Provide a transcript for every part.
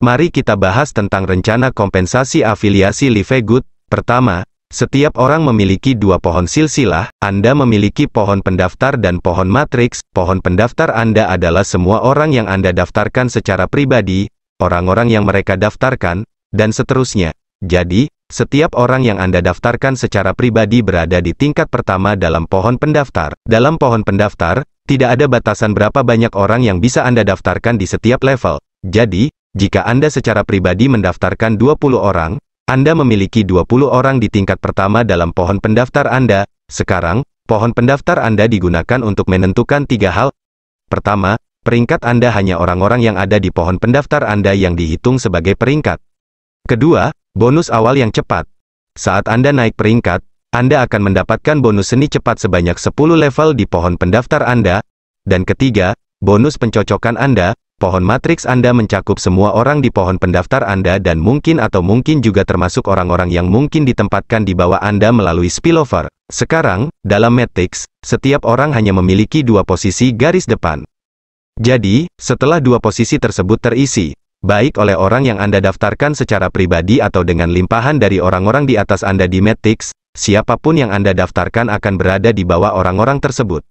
Mari kita bahas tentang rencana kompensasi afiliasi LiveGood. Pertama, setiap orang memiliki dua pohon silsilah, Anda memiliki pohon pendaftar dan pohon matriks. Pohon pendaftar Anda adalah semua orang yang Anda daftarkan secara pribadi, orang-orang yang mereka daftarkan, dan seterusnya. Jadi, setiap orang yang Anda daftarkan secara pribadi berada di tingkat pertama dalam pohon pendaftar. Dalam pohon pendaftar, tidak ada batasan berapa banyak orang yang bisa Anda daftarkan di setiap level. Jadi, jika Anda secara pribadi mendaftarkan 20 orang, Anda memiliki 20 orang di tingkat pertama dalam pohon pendaftar Anda. Sekarang, pohon pendaftar Anda digunakan untuk menentukan tiga hal. Pertama, peringkat Anda hanya orang-orang yang ada di pohon pendaftar Anda yang dihitung sebagai peringkat. Kedua, bonus awal yang cepat. Saat Anda naik peringkat, Anda akan mendapatkan bonus seni cepat sebanyak 10 level di pohon pendaftar Anda. Dan ketiga, bonus pencocokan Anda, pohon matriks Anda mencakup semua orang di pohon pendaftar Anda dan mungkin atau mungkin juga termasuk orang-orang yang mungkin ditempatkan di bawah Anda melalui spillover. Sekarang, dalam matriks, setiap orang hanya memiliki dua posisi garis depan. Jadi, setelah dua posisi tersebut terisi, baik oleh orang yang Anda daftarkan secara pribadi atau dengan limpahan dari orang-orang di atas Anda di matriks, siapapun yang Anda daftarkan akan berada di bawah orang-orang tersebut.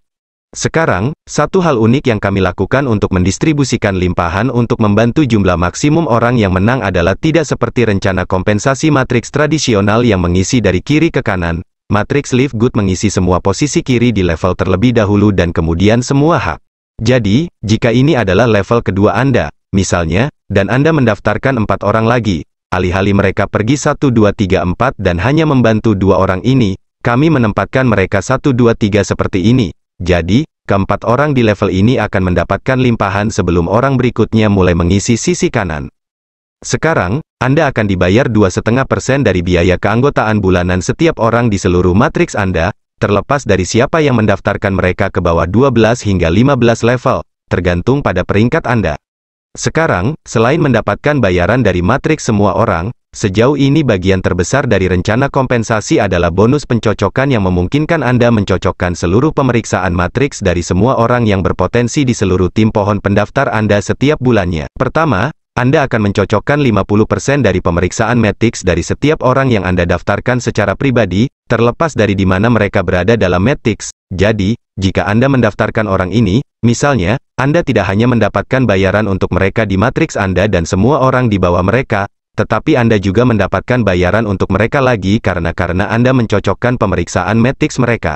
Sekarang, satu hal unik yang kami lakukan untuk mendistribusikan limpahan untuk membantu jumlah maksimum orang yang menang adalah tidak seperti rencana kompensasi matriks tradisional yang mengisi dari kiri ke kanan. Matriks Live Good mengisi semua posisi kiri di level terlebih dahulu dan kemudian semua hak. Jadi, jika ini adalah level kedua Anda, misalnya, dan Anda mendaftarkan empat orang lagi, alih-alih mereka pergi 1, 2, 3, 4 dan hanya membantu dua orang ini, kami menempatkan mereka 1, 2, 3 seperti ini, jadi, keempat orang di level ini akan mendapatkan limpahan sebelum orang berikutnya mulai mengisi sisi kanan. Sekarang, Anda akan dibayar 2,5% dari biaya keanggotaan bulanan setiap orang di seluruh matriks Anda, terlepas dari siapa yang mendaftarkan mereka ke bawah 12 hingga 15 level, tergantung pada peringkat Anda. Sekarang, selain mendapatkan bayaran dari matriks semua orang, Sejauh ini bagian terbesar dari rencana kompensasi adalah bonus pencocokan yang memungkinkan Anda mencocokkan seluruh pemeriksaan matriks dari semua orang yang berpotensi di seluruh tim pohon pendaftar Anda setiap bulannya. Pertama, Anda akan mencocokkan 50% dari pemeriksaan matriks dari setiap orang yang Anda daftarkan secara pribadi, terlepas dari di mana mereka berada dalam matriks. Jadi, jika Anda mendaftarkan orang ini, misalnya, Anda tidak hanya mendapatkan bayaran untuk mereka di matriks Anda dan semua orang di bawah mereka, tetapi Anda juga mendapatkan bayaran untuk mereka lagi karena karena Anda mencocokkan pemeriksaan matrix mereka.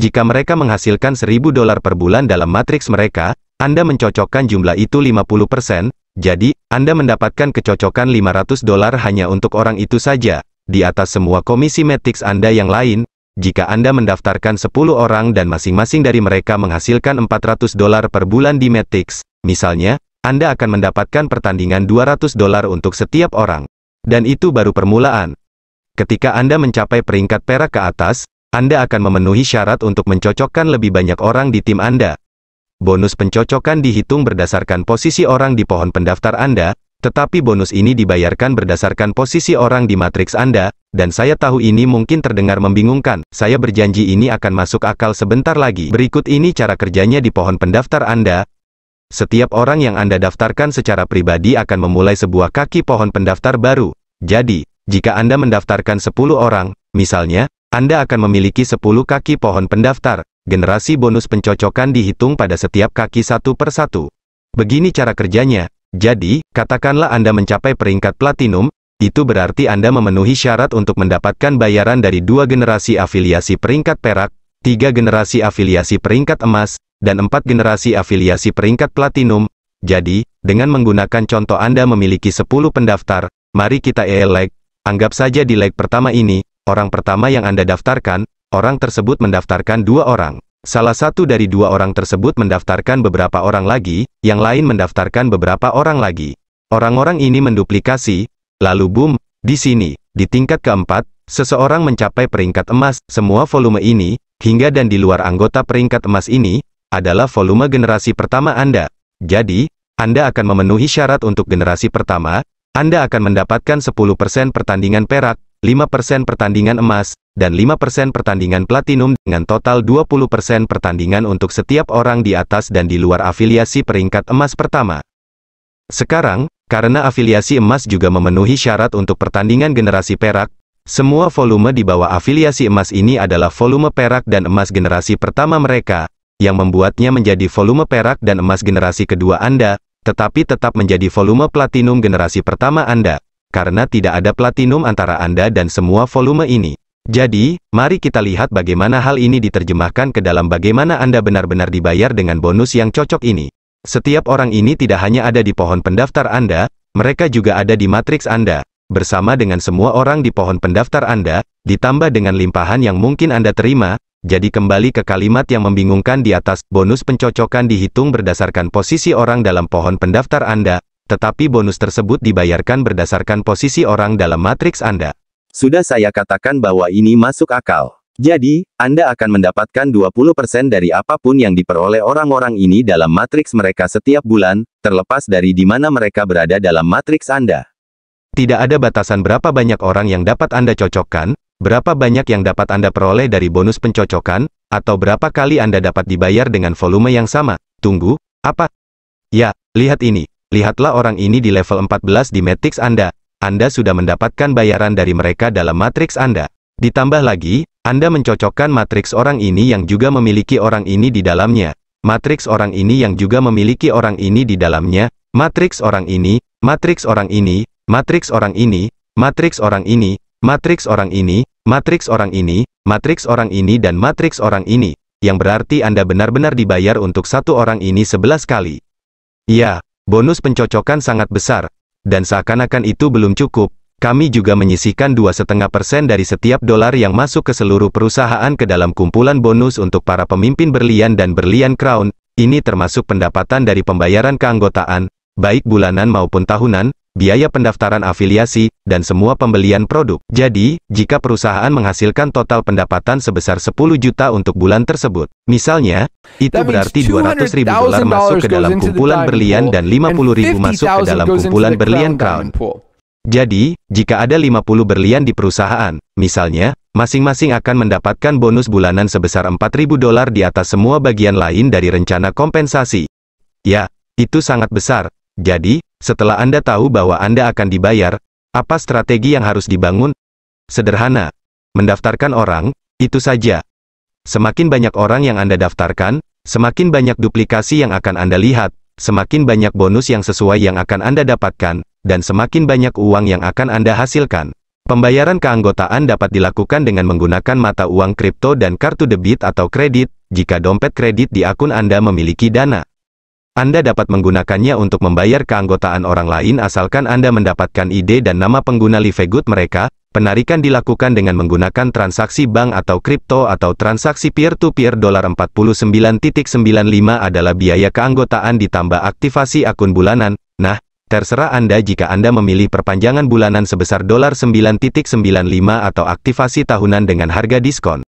Jika mereka menghasilkan 1000 dolar per bulan dalam matriks mereka, Anda mencocokkan jumlah itu 50%, jadi, Anda mendapatkan kecocokan 500 dolar hanya untuk orang itu saja, di atas semua komisi matriks Anda yang lain, jika Anda mendaftarkan 10 orang dan masing-masing dari mereka menghasilkan 400 dolar per bulan di matriks, misalnya, anda akan mendapatkan pertandingan 200 dolar untuk setiap orang. Dan itu baru permulaan. Ketika Anda mencapai peringkat perak ke atas, Anda akan memenuhi syarat untuk mencocokkan lebih banyak orang di tim Anda. Bonus pencocokan dihitung berdasarkan posisi orang di pohon pendaftar Anda, tetapi bonus ini dibayarkan berdasarkan posisi orang di matriks Anda, dan saya tahu ini mungkin terdengar membingungkan. Saya berjanji ini akan masuk akal sebentar lagi. Berikut ini cara kerjanya di pohon pendaftar Anda, setiap orang yang Anda daftarkan secara pribadi akan memulai sebuah kaki pohon pendaftar baru. Jadi, jika Anda mendaftarkan 10 orang, misalnya, Anda akan memiliki 10 kaki pohon pendaftar. Generasi bonus pencocokan dihitung pada setiap kaki satu per satu. Begini cara kerjanya. Jadi, katakanlah Anda mencapai peringkat platinum, itu berarti Anda memenuhi syarat untuk mendapatkan bayaran dari dua generasi afiliasi peringkat perak, tiga generasi afiliasi peringkat emas, dan empat generasi afiliasi peringkat platinum. Jadi, dengan menggunakan contoh Anda memiliki 10 pendaftar, mari kita like. Anggap saja di leg pertama ini, orang pertama yang Anda daftarkan, orang tersebut mendaftarkan dua orang. Salah satu dari dua orang tersebut mendaftarkan beberapa orang lagi, yang lain mendaftarkan beberapa orang lagi. Orang-orang ini menduplikasi, lalu boom, di sini, di tingkat keempat, seseorang mencapai peringkat emas, semua volume ini, hingga dan di luar anggota peringkat emas ini, adalah volume generasi pertama Anda. Jadi, Anda akan memenuhi syarat untuk generasi pertama, Anda akan mendapatkan 10% pertandingan perak, 5% pertandingan emas, dan 5% pertandingan platinum dengan total 20% pertandingan untuk setiap orang di atas dan di luar afiliasi peringkat emas pertama. Sekarang, karena afiliasi emas juga memenuhi syarat untuk pertandingan generasi perak, semua volume di bawah afiliasi emas ini adalah volume perak dan emas generasi pertama mereka, yang membuatnya menjadi volume perak dan emas generasi kedua Anda, tetapi tetap menjadi volume platinum generasi pertama Anda, karena tidak ada platinum antara Anda dan semua volume ini. Jadi, mari kita lihat bagaimana hal ini diterjemahkan ke dalam bagaimana Anda benar-benar dibayar dengan bonus yang cocok ini. Setiap orang ini tidak hanya ada di pohon pendaftar Anda, mereka juga ada di matriks Anda, bersama dengan semua orang di pohon pendaftar Anda, ditambah dengan limpahan yang mungkin Anda terima, jadi kembali ke kalimat yang membingungkan di atas, bonus pencocokan dihitung berdasarkan posisi orang dalam pohon pendaftar Anda, tetapi bonus tersebut dibayarkan berdasarkan posisi orang dalam matriks Anda. Sudah saya katakan bahwa ini masuk akal. Jadi, Anda akan mendapatkan 20% dari apapun yang diperoleh orang-orang ini dalam matriks mereka setiap bulan, terlepas dari di mana mereka berada dalam matriks Anda. Tidak ada batasan berapa banyak orang yang dapat Anda cocokkan, Berapa banyak yang dapat Anda peroleh dari bonus pencocokan, atau berapa kali Anda dapat dibayar dengan volume yang sama? Tunggu, apa? Ya, lihat ini. Lihatlah orang ini di level 14 di Matrix Anda. Anda sudah mendapatkan bayaran dari mereka dalam Matrix Anda. Ditambah lagi, Anda mencocokkan Matrix orang ini yang juga memiliki orang ini di dalamnya. Matrix orang ini yang juga memiliki orang ini di dalamnya. Matrix orang ini, Matrix orang ini, Matrix orang ini, Matrix orang ini, Matriks orang ini, matriks orang ini, matriks orang ini dan matriks orang ini, yang berarti Anda benar-benar dibayar untuk satu orang ini sebelas kali. Ya, bonus pencocokan sangat besar, dan seakan-akan itu belum cukup, kami juga menyisihkan dua setengah persen dari setiap dolar yang masuk ke seluruh perusahaan ke dalam kumpulan bonus untuk para pemimpin berlian dan berlian crown, ini termasuk pendapatan dari pembayaran keanggotaan, baik bulanan maupun tahunan, biaya pendaftaran afiliasi, dan semua pembelian produk. Jadi, jika perusahaan menghasilkan total pendapatan sebesar 10 juta untuk bulan tersebut, misalnya, itu berarti 200 ribu dolar masuk ke dalam kumpulan berlian dan 50 ribu masuk ke dalam kumpulan berlian crown. Jadi, jika ada 50 berlian di perusahaan, misalnya, masing-masing akan mendapatkan bonus bulanan sebesar 4.000 dolar di atas semua bagian lain dari rencana kompensasi. Ya, itu sangat besar. Jadi, setelah Anda tahu bahwa Anda akan dibayar, apa strategi yang harus dibangun? Sederhana. Mendaftarkan orang, itu saja. Semakin banyak orang yang Anda daftarkan, semakin banyak duplikasi yang akan Anda lihat, semakin banyak bonus yang sesuai yang akan Anda dapatkan, dan semakin banyak uang yang akan Anda hasilkan. Pembayaran keanggotaan dapat dilakukan dengan menggunakan mata uang kripto dan kartu debit atau kredit, jika dompet kredit di akun Anda memiliki dana. Anda dapat menggunakannya untuk membayar keanggotaan orang lain asalkan Anda mendapatkan ide dan nama pengguna LiveGood mereka. Penarikan dilakukan dengan menggunakan transaksi bank atau kripto atau transaksi peer-to-peer dolar 49.95 adalah biaya keanggotaan ditambah aktivasi akun bulanan. Nah, Terserah Anda jika Anda memilih perpanjangan bulanan sebesar dolar $9.95 atau aktivasi tahunan dengan harga diskon.